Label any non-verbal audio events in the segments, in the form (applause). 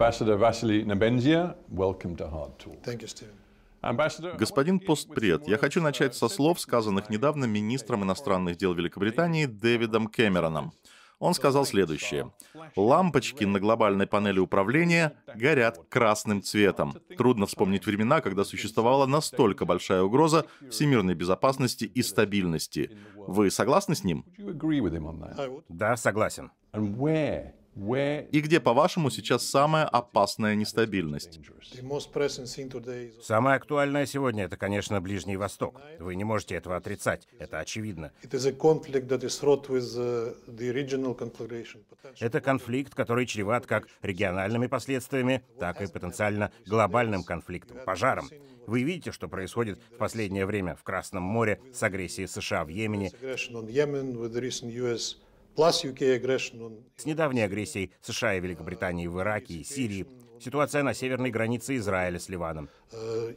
Ambassador Vasily Nebenzia, welcome to Hard Talk. Thank you, Stephen. Господин постпред, я хочу начать со слов, сказанных недавно министром иностранных дел Великобритании Дэвидом Кэмероном. Он сказал следующее. Лампочки на глобальной панели управления горят красным цветом. Трудно вспомнить времена, когда существовала настолько большая угроза всемирной безопасности и стабильности. Вы согласны с ним? Да, согласен. И где, по-вашему, сейчас самая опасная нестабильность? Самое актуальное сегодня — это, конечно, Ближний Восток. Вы не можете этого отрицать, это очевидно. Uh, это конфликт, который чреват как региональными последствиями, так и потенциально глобальным конфликтом, пожаром. Вы видите, что происходит в последнее время в Красном море с агрессией США в Йемене. С недавней агрессией США и Великобритании в Ираке и Сирии ситуация на северной границе Израиля с Ливаном. Э,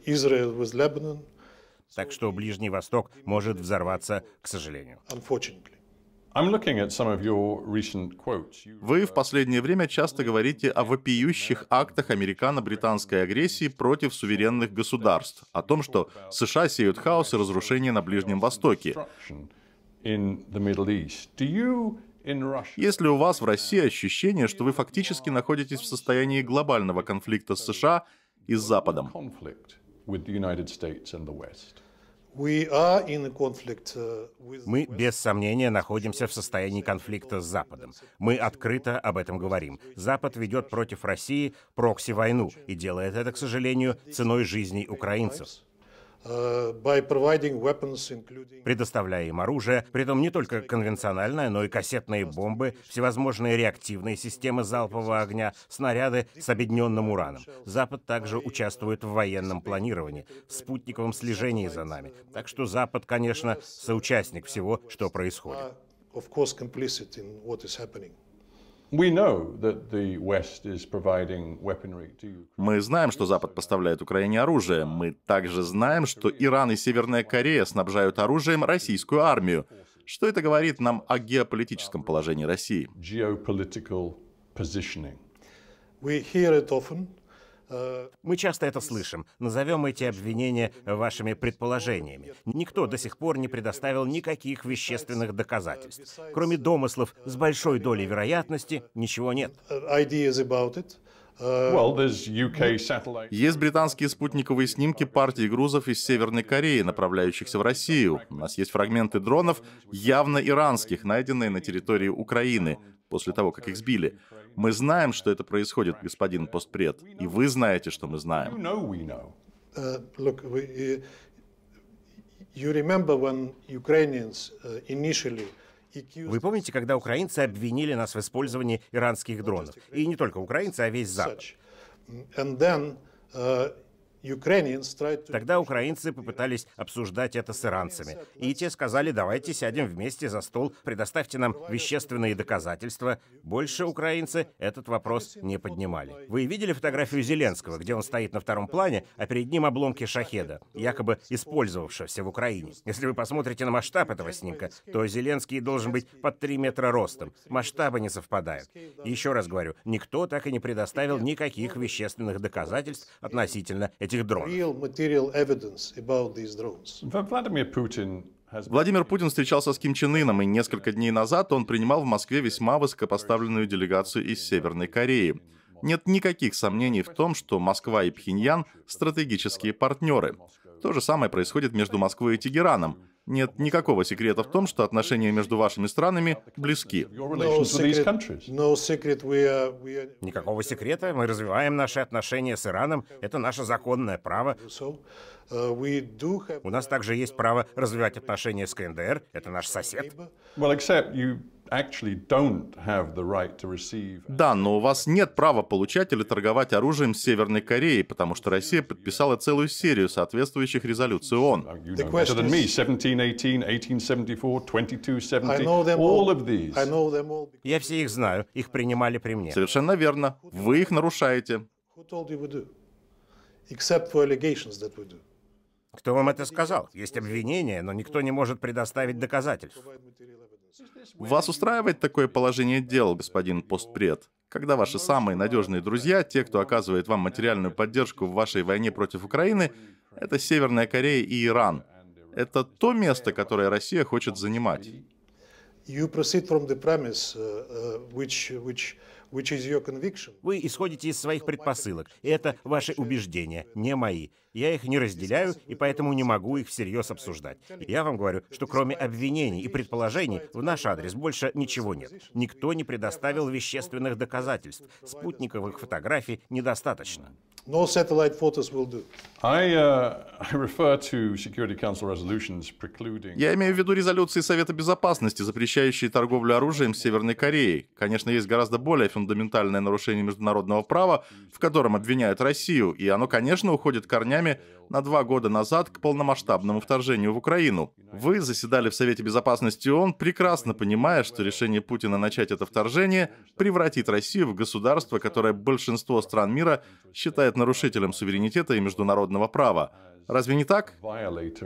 так что Ближний Восток может взорваться, к сожалению. Вы в последнее время часто говорите о вопиющих актах американо-британской агрессии против суверенных государств, о том, что США сеют хаос и разрушение на Ближнем Востоке. Если у вас в России ощущение, что вы фактически находитесь в состоянии глобального конфликта с США и с Западом. Uh, Мы, без сомнения, находимся в состоянии конфликта с Западом. Мы открыто об этом говорим. Запад ведет против России прокси-войну и делает это, к сожалению, ценой жизни украинцев. Э, предоставляя им оружие, притом не только конвенциональное, но и кассетные бомбы, всевозможные реактивные системы залпового огня, снаряды с обедненным ураном. Запад также участвует в военном планировании, в спутниковом слежении за нами. Так что Запад, конечно, соучастник всего, что происходит. Uh, of course, complicit in what is happening. Мы знаем, что Запад поставляет Украине оружие. Мы также знаем, что Иран и Северная Корея снабжают оружием российскую армию. Что это говорит нам о геополитическом положении России? Э, мы часто это слышим. Назовем эти обвинения вашими предположениями. Никто до сих пор не предоставил никаких вещественных доказательств. Кроме домыслов с большой долей вероятности, ничего нет. Э, э, ну, есть британские спутниковые снимки партии грузов из Северной Кореи, направляющихся в Россию. У нас есть фрагменты дронов, явно иранских, найденные на территории Украины после того, как их сбили. Мы знаем, что это происходит, господин постпред, и вы знаете, что мы знаем. Uh, э, uh, вы помните, когда украинцы обвинили нас в использовании иранских дронов? И не только украинцы, а весь Запад. Тогда украинцы попытались обсуждать это с иранцами. И те сказали, давайте сядем вместе за стол, предоставьте нам вещественные доказательства. Больше украинцы этот вопрос не поднимали. Вы видели фотографию Зеленского, где он стоит на втором плане, а перед ним обломки шахеда, якобы использовавшегося в Украине? Если вы посмотрите на масштаб этого снимка, то Зеленский должен быть под 3 метра ростом. Масштабы не совпадают. Еще раз говорю, никто так и не предоставил никаких вещественных доказательств относительно этих этих дронов. Владимир Путин встречался с Ким Чен Ыном, и несколько дней назад он принимал в Москве весьма высокопоставленную делегацию из Северной Кореи. Нет никаких сомнений в том, что Москва и Пхеньян – стратегические партнеры. То же самое происходит между Москвой и Тегераном. Нет никакого секрета в том, что отношения между вашими странами близки. Никакого секрета. Мы развиваем наши отношения с Ираном. Это наше законное право. Uh, У нас также есть право развивать отношения с КНДР. Это наш сосед. Да, но у вас нет права получать или торговать оружием с Северной Кореей, потому что Россия подписала целую серию соответствующих резолюций ООН. Я все их знаю, их принимали при мне. Совершенно верно. Вы их нарушаете. Кто вам это сказал? Есть обвинения, но никто не может предоставить доказательств. Вас устраивает такое положение дел, господин постпред, когда ваши самые надежные друзья, те, кто оказывает вам материальную поддержку в вашей войне против Украины, это Северная Корея и Иран. Это то место, которое Россия хочет занимать. Вы исходите из своих предпосылок, и это ваши убеждения, не мои. Я их не разделяю, и поэтому не могу их всерьез обсуждать. Я вам говорю, что кроме обвинений и предположений в наш адрес больше ничего нет. Никто не предоставил вещественных доказательств. Спутниковых фотографий недостаточно. No satellite photos will do. I, uh, (laughs) I refer to Security Council resolutions precluding... Я имею в виду резолюции Совета Безопасности, запрещающие торговлю оружием с Северной Кореей. Конечно, есть гораздо более фундаментальное нарушение международного права, в котором обвиняют Россию, и оно, конечно, уходит корнями на два года назад к полномасштабному вторжению в Украину. Вы заседали в Совете Безопасности ООН, прекрасно понимая, что решение Путина начать это вторжение превратит Россию в государство, которое большинство стран мира считает нарушителем суверенитета и международного права. Разве не так? Last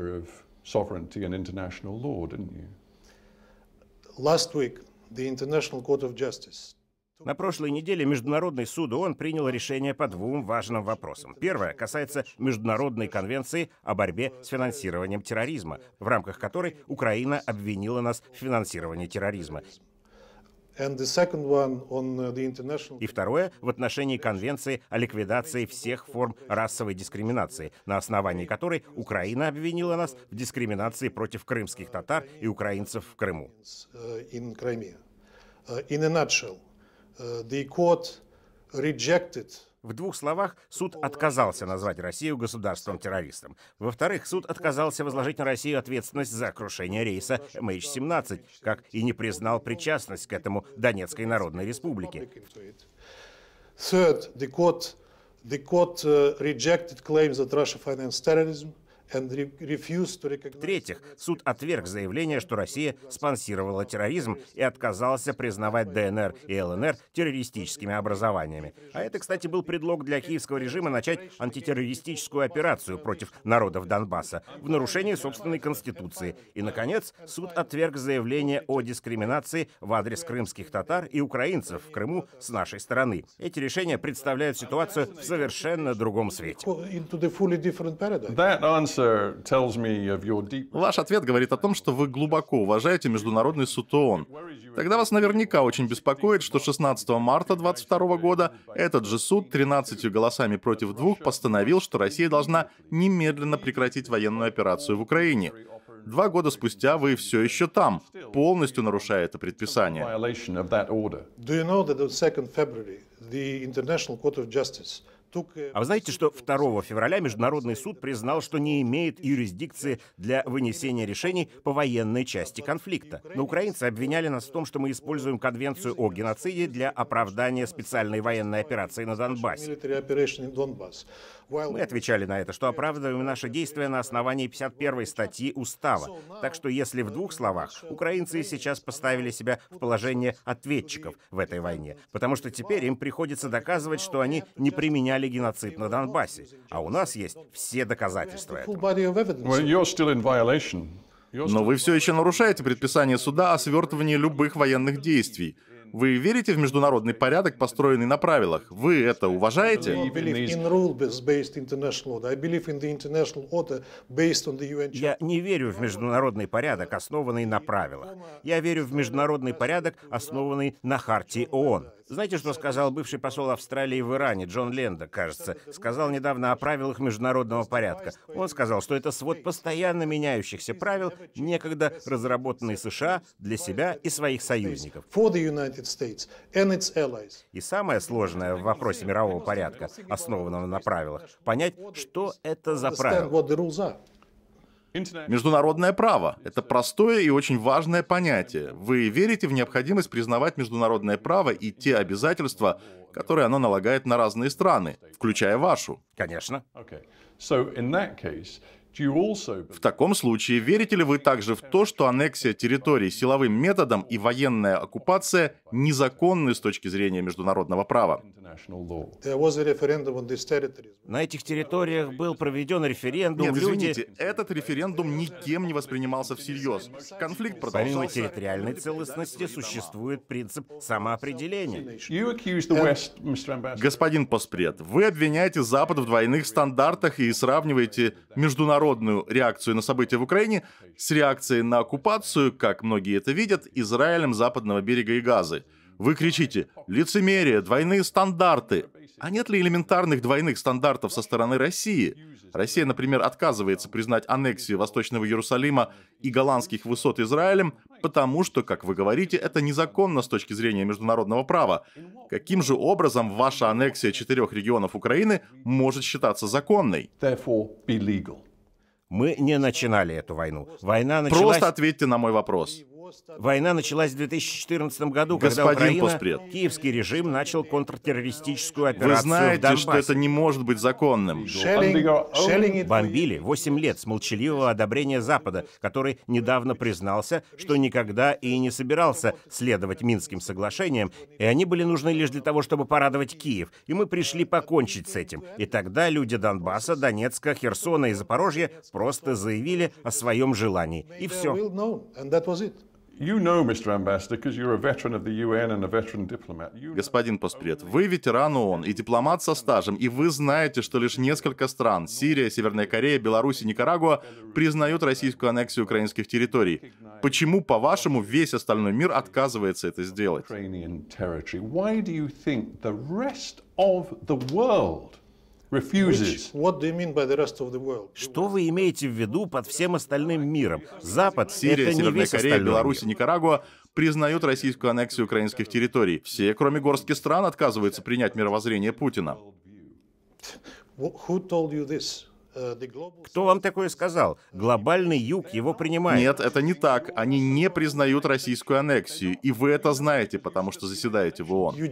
week, the International Court of Justice на прошлой неделе Международный суд ООН принял решение по двум важным вопросам. Первое касается Международной конвенции о борьбе с финансированием терроризма, в рамках которой Украина обвинила нас в финансировании терроризма. И второе в отношении Конвенции о ликвидации всех форм расовой дискриминации, на основании которой Украина обвинила нас в дискриминации против крымских татар и украинцев в Крыму. Uh, uh, in a nutshell, Э, в двух словах, суд отказался назвать Россию государством-террористом. Во-вторых, суд отказался возложить на Россию ответственность за крушение рейса MH17, как и не признал причастность к этому Донецкой Народной Республике. Third, the court, the court э, rejected в-третьих, суд отверг заявление, что Россия спонсировала терроризм и отказался признавать ДНР и ЛНР террористическими образованиями. А это, кстати, был предлог для киевского режима начать антитеррористическую операцию против народов Донбасса в нарушении собственной конституции. И, наконец, суд отверг заявление о дискриминации в адрес крымских татар и украинцев в Крыму с нашей стороны. Эти решения представляют ситуацию в совершенно другом свете. Да, Ваш ответ говорит о том, что вы глубоко уважаете Международный суд ООН. Тогда вас наверняка очень беспокоит, что 16 марта 2022 года этот же суд 13 голосами против двух постановил, что Россия должна немедленно прекратить военную операцию в Украине. Два года спустя вы все еще там, полностью нарушая это предписание. Do you know that 2 February the International Court of Justice а вы знаете, что 2 февраля Международный суд признал, что не имеет юрисдикции для вынесения решений по военной части конфликта. Но украинцы обвиняли нас в том, что мы используем Конвенцию о геноциде для оправдания специальной военной операции на Донбассе. Мы отвечали на это, что оправдываем наши действия на основании 51 статьи Устава. Так что если в двух словах, украинцы сейчас поставили себя в положение ответчиков в этой войне, потому что теперь им приходится доказывать, что они не применяли геноцид на Донбассе, а у нас есть все доказательства этого. Но вы все еще нарушаете предписание суда о свертывании любых военных действий. Вы верите в международный порядок, построенный на правилах? Вы это уважаете? Я не верю в международный порядок, основанный на правилах. Я верю в международный порядок, основанный на хартии ООН. Знаете, что сказал бывший посол Австралии в Иране, Джон Ленда, кажется, сказал недавно о правилах международного порядка. Он сказал, что это свод постоянно меняющихся правил, некогда разработанные США для себя и своих союзников. И самое сложное в вопросе мирового порядка, основанного на правилах, понять, что это за правила. Международное право – это простое и очень важное понятие. Вы верите в необходимость признавать международное право и те обязательства, которые оно налагает на разные страны, включая вашу? Конечно. В таком случае, верите ли вы также в то, что аннексия территорий силовым методом и военная оккупация незаконны с точки зрения международного права? На этих территориях был проведен референдум. Нет, извините, люди... этот референдум никем не воспринимался всерьез. Конфликт продолжался. Помимо территориальной целостности существует принцип самоопределения. Господин Поспред, вы обвиняете Запад в двойных стандартах и сравниваете международные народную реакцию на события в Украине с реакцией на оккупацию, как многие это видят, Израилем западного берега и Газы. Вы кричите «лицемерие», «двойные стандарты». А нет ли элементарных двойных стандартов со стороны России? Россия, например, отказывается признать аннексию Восточного Иерусалима и голландских высот Израилем, потому что, как вы говорите, это незаконно с точки зрения международного права. Каким же образом ваша аннексия четырех регионов Украины может считаться законной? Мы не начинали эту войну. Война началась... Просто ответьте на мой вопрос. Война началась в 2014 году, Господин когда Украина, Поспред. киевский режим начал контртеррористическую операцию Вы знаете, в что это не может быть законным. Шеллинг... Бомбили 8 лет с молчаливого одобрения Запада, который недавно признался, что никогда и не собирался следовать Минским соглашениям, и они были нужны лишь для того, чтобы порадовать Киев. И мы пришли покончить с этим. И тогда люди Донбасса, Донецка, Херсона и Запорожья просто заявили о своем желании. И все. Господин Постпред, вы ветеран ООН и дипломат со стажем, и вы знаете, что лишь несколько стран – Сирия, Северная Корея, Беларусь и Никарагуа – признают российскую аннексию украинских территорий. Почему, по-вашему, весь остальной мир отказывается это сделать? Что вы имеете в виду под всем остальным миром? Запад Сирия, это Северная весь Корея, Беларусь и Никарагуа признают российскую аннексию украинских территорий. Все, кроме горстки стран, отказываются принять мировоззрение Путина. Who told кто вам такое сказал? Глобальный юг его принимает. Нет, это не так. Они не признают российскую аннексию. И вы это знаете, потому что заседаете в ООН. Вы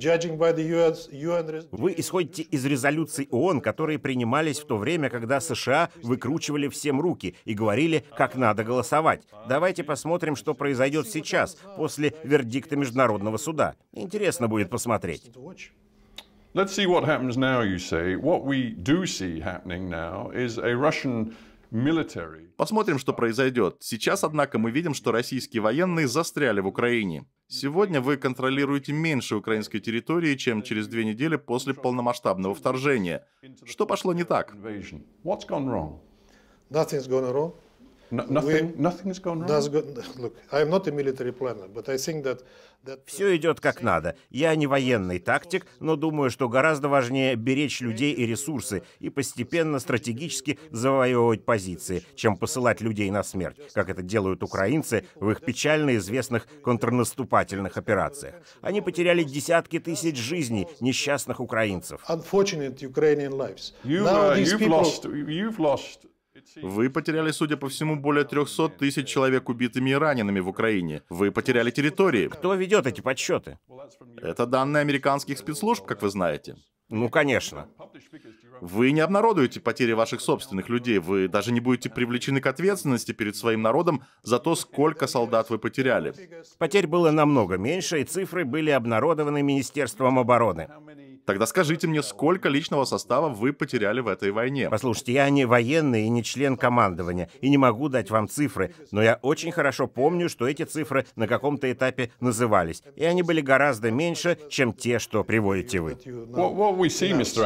исходите из резолюций ООН, которые принимались в то время, когда США выкручивали всем руки и говорили, как надо голосовать. Давайте посмотрим, что произойдет сейчас, после вердикта Международного суда. Интересно будет посмотреть. Let's see what happens now, you say. What we do see happening now is a Russian Посмотрим, что произойдет. Сейчас, однако, мы видим, что российские военные застряли в Украине. Сегодня вы контролируете меньше украинской территории, чем через две недели после полномасштабного вторжения. Что пошло не так? (laughs) все идет как надо. Я не военный тактик, но думаю, что гораздо важнее беречь людей и ресурсы и постепенно стратегически завоевывать позиции, чем посылать людей на смерть, как это делают украинцы в их печально известных контрнаступательных операциях. Они потеряли десятки тысяч жизней несчастных украинцев. You've, uh, you've lost, you've lost. Вы потеряли, судя по всему, более 300 тысяч человек убитыми и ранеными в Украине. Вы потеряли территории. Кто ведет эти подсчеты? Это данные американских спецслужб, как вы знаете. Ну, конечно. Вы не обнародуете потери ваших собственных людей, вы даже не будете привлечены к ответственности перед своим народом за то, сколько солдат вы потеряли. Потерь было намного меньше, и цифры были обнародованы Министерством обороны. Тогда скажите мне, сколько личного состава вы потеряли в этой войне? Послушайте, я не военный и не член командования, и не могу дать вам цифры, но я очень хорошо помню, что эти цифры на каком-то этапе назывались, и они были гораздо меньше, чем те, что приводите вы. Uh,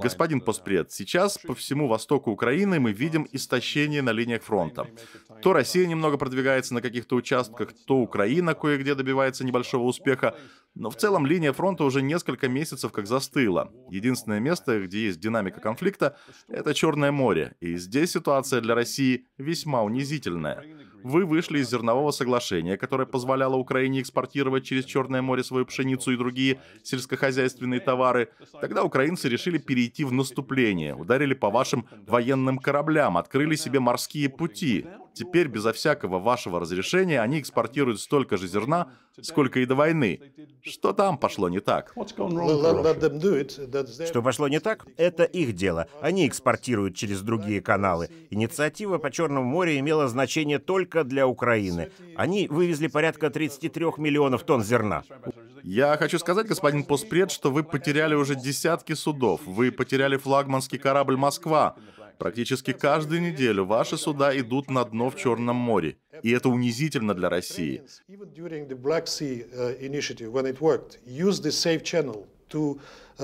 Господин Поспред, сейчас по всему востоку Украины мы видим истощение на линиях фронта. То Россия немного продвигается на каких-то участках, то Украина кое-где добивается небольшого успеха, но в целом линия фронта уже несколько месяцев как застыла. Единственное место, где есть динамика конфликта, это Черное море, и здесь ситуация для России весьма унизительная. Вы вышли из зернового соглашения, которое позволяло Украине экспортировать через Черное море свою пшеницу и другие сельскохозяйственные товары. Тогда украинцы решили перейти в наступление, ударили по вашим военным кораблям, открыли себе морские пути. Теперь безо всякого вашего разрешения они экспортируют столько же зерна, сколько и до войны. Что там пошло не так? Что пошло не так, это их дело. Они экспортируют через другие каналы. Инициатива по Черному морю имела значение только для Украины. Они вывезли порядка 33 миллионов тонн зерна. Я хочу сказать, господин Постпред, что вы потеряли уже десятки судов. Вы потеряли флагманский корабль «Москва». Практически каждую неделю ваши суда идут на дно в Черном море, и это унизительно для России. Uh,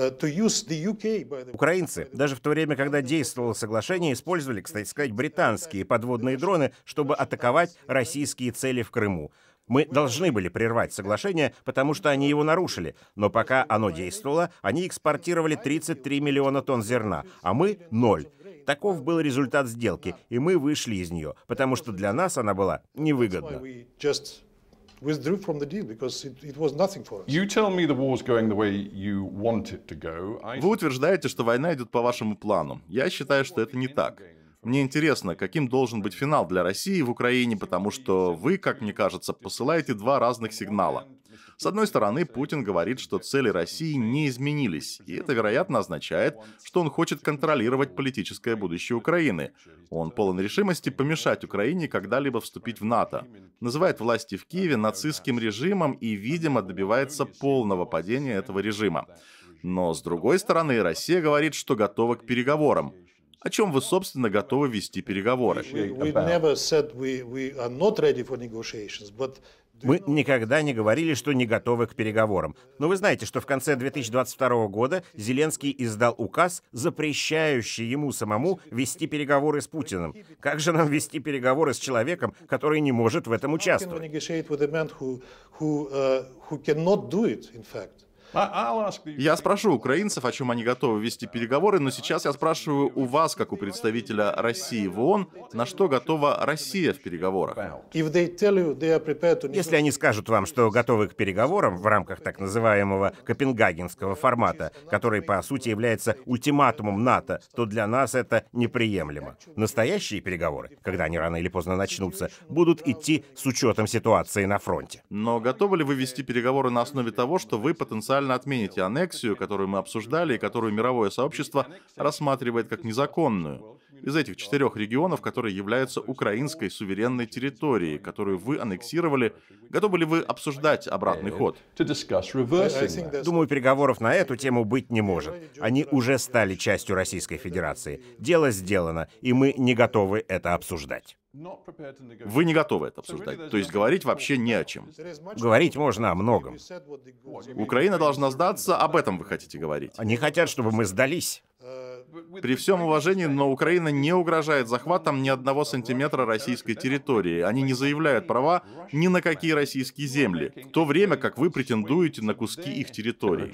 uh, Украинцы, даже в то время, когда действовало соглашение, использовали, кстати сказать, британские подводные дроны, чтобы атаковать российские цели в Крыму. Мы должны были прервать соглашение, потому что они его нарушили. Но пока оно действовало, они экспортировали 33 миллиона тонн зерна, а мы — ноль. Таков был результат сделки, и мы вышли из нее, потому что для нас она была невыгодна. Вы утверждаете, что война идет по вашему плану. Я считаю, что это не так. Мне интересно, каким должен быть финал для России в Украине, потому что вы, как мне кажется, посылаете два разных сигнала. С одной стороны, Путин говорит, что цели России не изменились, и это, вероятно, означает, что он хочет контролировать политическое будущее Украины. Он полон решимости помешать Украине когда-либо вступить в НАТО. Называет власти в Киеве нацистским режимом и, видимо, добивается полного падения этого режима. Но, с другой стороны, Россия говорит, что готова к переговорам. О чем вы, собственно, готовы вести переговоры? Мы никогда не говорили, что не готовы к переговорам. Но вы знаете, что в конце 2022 года Зеленский издал указ, запрещающий ему самому вести переговоры с Путиным. Как же нам вести переговоры с человеком, который не может в этом участвовать? А, а, я спрошу украинцев, о чем они готовы вести переговоры, но сейчас я спрашиваю у вас, как у представителя России в ООН, на что готова Россия в переговорах. Если они скажут вам, что готовы к переговорам в рамках так называемого копенгагенского формата, который по сути является ультиматумом НАТО, то для нас это неприемлемо. Настоящие переговоры, когда они рано или поздно начнутся, будут идти с учетом ситуации на фронте. Но готовы ли вы вести переговоры на основе того, что вы потенциально официально отмените аннексию, которую мы обсуждали и которую мировое сообщество рассматривает как незаконную, из этих четырех регионов, которые являются украинской суверенной территорией, которую вы аннексировали, готовы ли вы обсуждать обратный ход? Думаю, переговоров на эту тему быть не может. Они уже стали частью Российской Федерации. Дело сделано, и мы не готовы это обсуждать. Вы не готовы это обсуждать. То есть говорить вообще не о чем. Говорить можно о многом. Украина должна сдаться, об этом вы хотите говорить. Они хотят, чтобы мы сдались. При всем уважении, но Украина не угрожает захватом ни одного сантиметра российской территории. Они не заявляют права ни на какие российские земли, в то время как вы претендуете на куски их территории.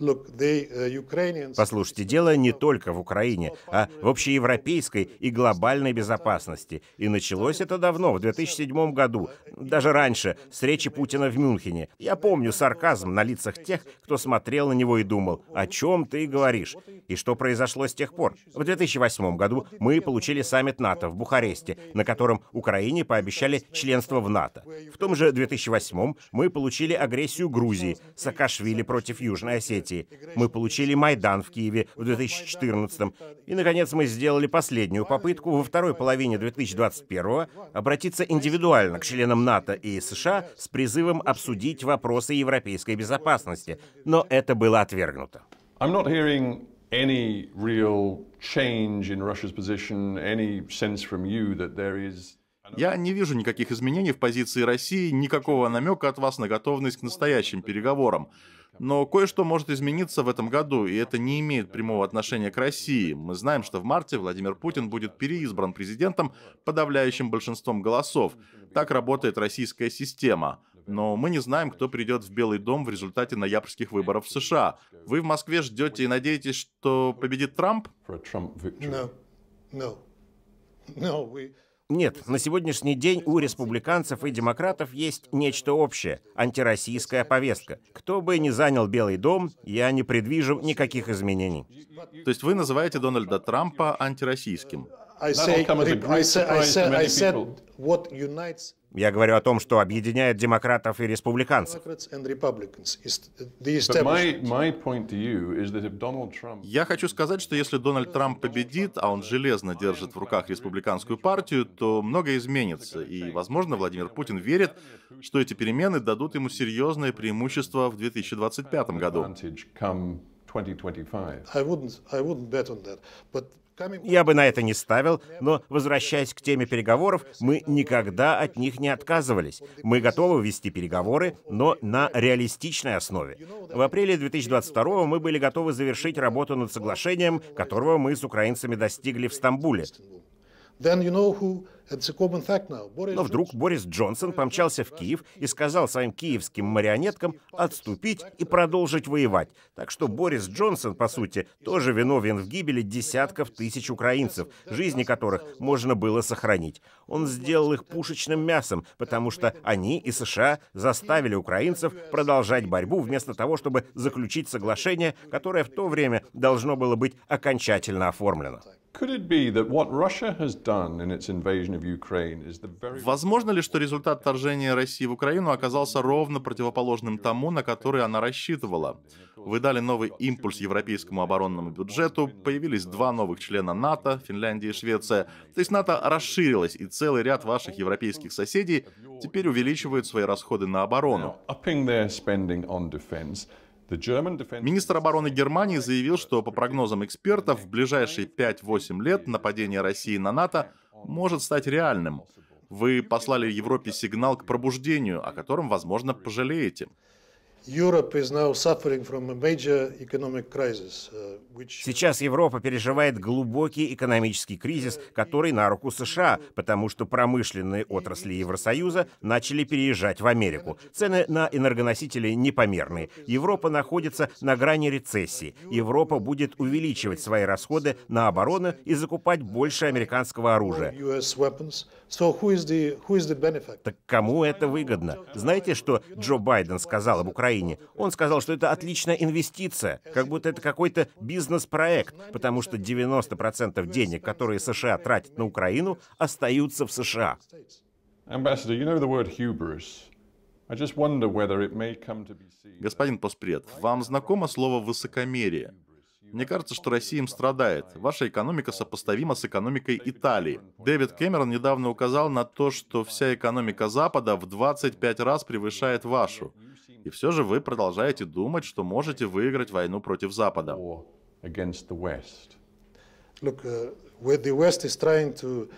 Uh, Послушайте, дело не только в Украине, а в общеевропейской и глобальной безопасности. И началось это давно, в 2007 году, даже раньше, с речи Путина в Мюнхене. Я помню сарказм на лицах тех, кто смотрел на него и думал, о чем ты говоришь, и что произошло с тех пор. В 2008 году мы получили саммит НАТО в Бухаресте, на котором Украине пообещали членство в НАТО. В том же 2008 мы получили агрессию Грузии, Саакашвили против Южной Осетии. Мы получили Майдан в Киеве в 2014. И, наконец, мы сделали последнюю попытку во второй половине 2021 обратиться индивидуально к членам НАТО и США с призывом обсудить вопросы европейской безопасности. Но это было отвергнуто. I'm not hearing any real change in Russia's position, any sense from you that there is я не вижу никаких изменений в позиции России, никакого намека от вас на готовность к настоящим переговорам. Но кое-что может измениться в этом году, и это не имеет прямого отношения к России. Мы знаем, что в марте Владимир Путин будет переизбран президентом подавляющим большинством голосов. Так работает российская система. Но мы не знаем, кто придет в Белый дом в результате ноябрьских выборов в США. Вы в Москве ждете и надеетесь, что победит Трамп? Нет, на сегодняшний день у республиканцев и демократов есть нечто общее – антироссийская повестка. Кто бы ни занял Белый дом, я не предвижу никаких изменений. То есть вы называете Дональда Трампа антироссийским? Я говорю о том, что объединяет демократов и республиканцев. Я хочу сказать, что если Дональд Трамп победит, а он железно держит в руках республиканскую партию, то многое изменится. И, возможно, Владимир Путин верит, что эти перемены дадут ему серьезное преимущество в 2025 году. Я бы на это не ставил, но, возвращаясь к теме переговоров, мы никогда от них не отказывались. Мы готовы вести переговоры, но на реалистичной основе. В апреле 2022 мы были готовы завершить работу над соглашением, которого мы с украинцами достигли в Стамбуле. Но вдруг Борис Джонсон помчался в Киев и сказал своим киевским марионеткам отступить и продолжить воевать. Так что Борис Джонсон, по сути, тоже виновен в гибели десятков тысяч украинцев, жизни которых можно было сохранить. Он сделал их пушечным мясом, потому что они и США заставили украинцев продолжать борьбу вместо того, чтобы заключить соглашение, которое в то время должно было быть окончательно оформлено. Возможно ли, что результат вторжения России в Украину оказался ровно противоположным тому, на который она рассчитывала? Вы дали новый импульс европейскому оборонному бюджету, появились два новых члена НАТО, Финляндия и Швеция. То есть НАТО расширилось, и целый ряд ваших европейских соседей теперь увеличивают свои расходы на оборону. Министр обороны Германии заявил, что по прогнозам экспертов в ближайшие 5-8 лет нападение России на НАТО может стать реальным. Вы послали Европе сигнал к пробуждению, о котором, возможно, пожалеете. Сейчас Европа переживает глубокий экономический кризис, который на руку США, потому что промышленные отрасли Евросоюза начали переезжать в Америку. Цены на энергоносители непомерные. Европа находится на грани рецессии. Европа будет увеличивать свои расходы на оборону и закупать больше американского оружия. Так кому это выгодно? Знаете, что Джо Байден сказал об Украине? Он сказал, что это отличная инвестиция, как будто это какой-то бизнес-проект, потому что 90% денег, которые США тратят на Украину, остаются в США. Господин Поспред, вам знакомо слово «высокомерие»? Мне кажется, что Россия им страдает. Ваша экономика сопоставима с экономикой Италии. Дэвид Кэмерон недавно указал на то, что вся экономика Запада в 25 раз превышает вашу. И все же вы продолжаете думать, что можете выиграть войну против Запада. Look, uh, where the West is trying to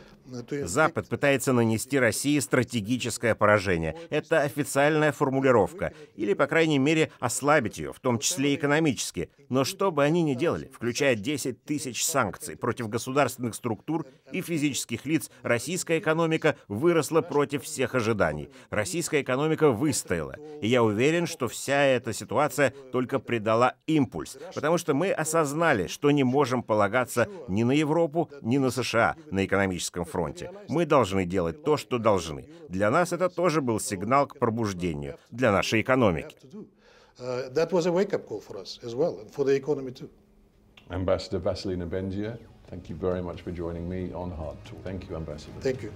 Запад пытается нанести России стратегическое поражение. Это официальная формулировка. Или, по крайней мере, ослабить ее, в том числе экономически. Но что бы они ни делали, включая 10 тысяч санкций против государственных структур и физических лиц российская экономика выросла против всех ожиданий. Российская экономика выстояла. И я уверен, что вся эта ситуация только придала импульс, потому что мы осознали, что не можем полагаться ни на Европу, ни на США на экономическом фронте. Мы должны делать то, что должны. Для нас это тоже был сигнал к пробуждению для нашей экономики. Uh, that was Thank you very much for joining me on Hard Talk. Thank you, Ambassador. Thank you.